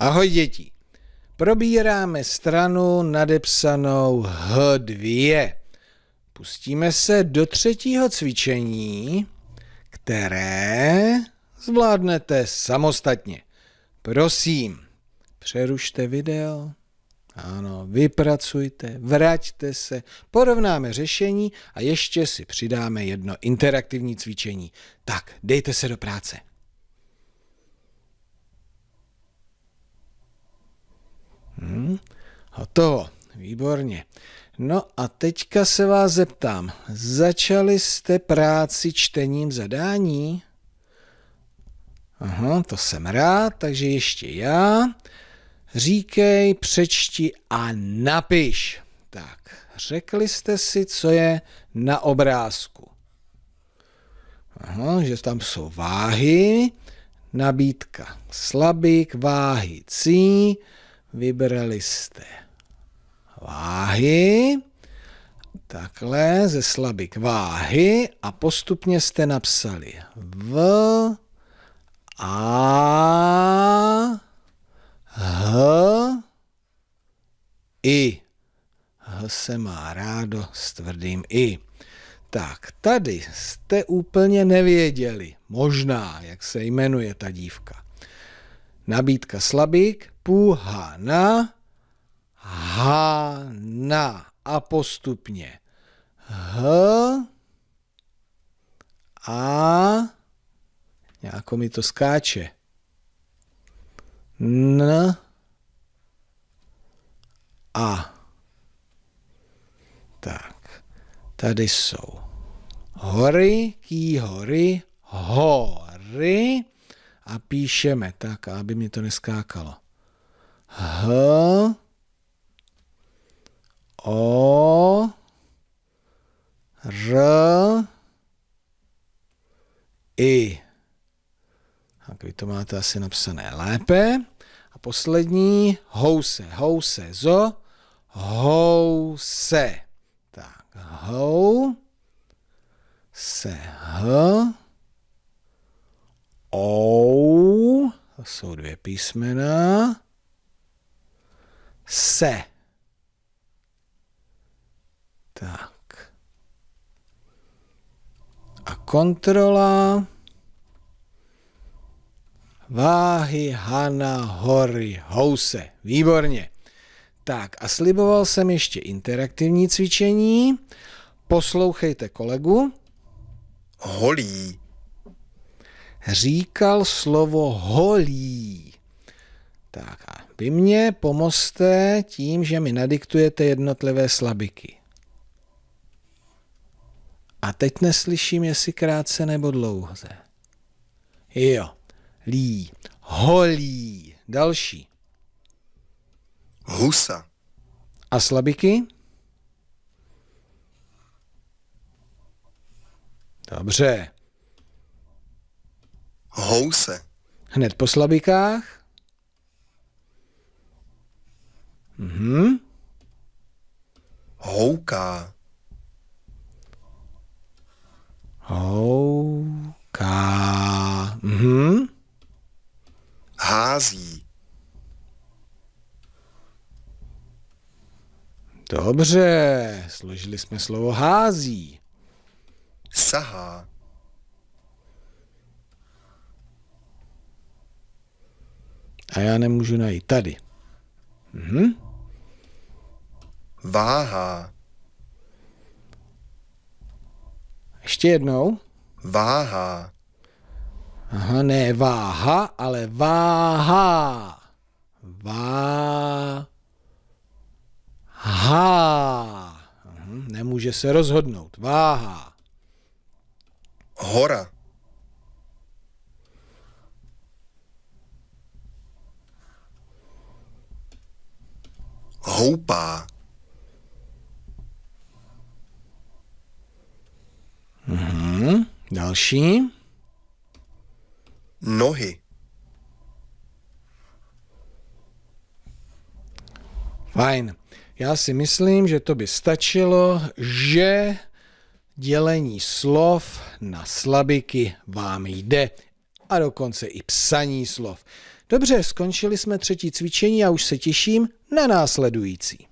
Ahoj děti. Probíráme stranu nadepsanou H2. Pustíme se do třetího cvičení, které zvládnete samostatně. Prosím, přerušte video. Ano, vypracujte, vraťte se, porovnáme řešení a ještě si přidáme jedno interaktivní cvičení. Tak, dejte se do práce. hotovo. Výborně. No a teďka se vás zeptám, začali jste práci čtením zadání? Aha, to jsem rád, takže ještě já. Říkej, přečti a napiš. Tak, řekli jste si, co je na obrázku. Aha, že tam jsou váhy, nabídka slabik, váhy cí, vybrali jste váhy, takhle ze slabik váhy a postupně jste napsali V, A, H, I. H se má rádo s tvrdým I. Tak, tady jste úplně nevěděli, možná, jak se jmenuje ta dívka. Nabídka slabík, půha Hana a postupně H a nějako mi to skáče. N a tak, tady jsou hory, ký hory, hory a píšeme tak, aby mi to neskákalo. H O R I. Tak vy to máte asi napsané lépe. A poslední house, house, zo, house. Tak, hou, se, h, o to jsou dvě písmena, se. kontrola váhy Hana Hory House. Výborně. Tak a sliboval jsem ještě interaktivní cvičení. Poslouchejte kolegu. Holí. Říkal slovo holí. Tak a vy mě pomozte tím, že mi nadiktujete jednotlivé slabiky. A teď neslyším, jestli krátce nebo dlouze. Jo, lí, holí, další. Husa. A slabiky? Dobře. House. Hned po slabikách. Mhm. Houká. Dobře, složili jsme slovo hází. Sahá. A já nemůžu najít. Tady. Mhm. Váha. Ještě jednou. Váha. Aha, ne váha, ale váha. Váha. Může se rozhodnout. Váha. Hora. Houpá. Mhm. Další. Nohy. Fajn. Já si myslím, že to by stačilo, že dělení slov na slabiky vám jde a dokonce i psaní slov. Dobře, skončili jsme třetí cvičení a už se těším na následující.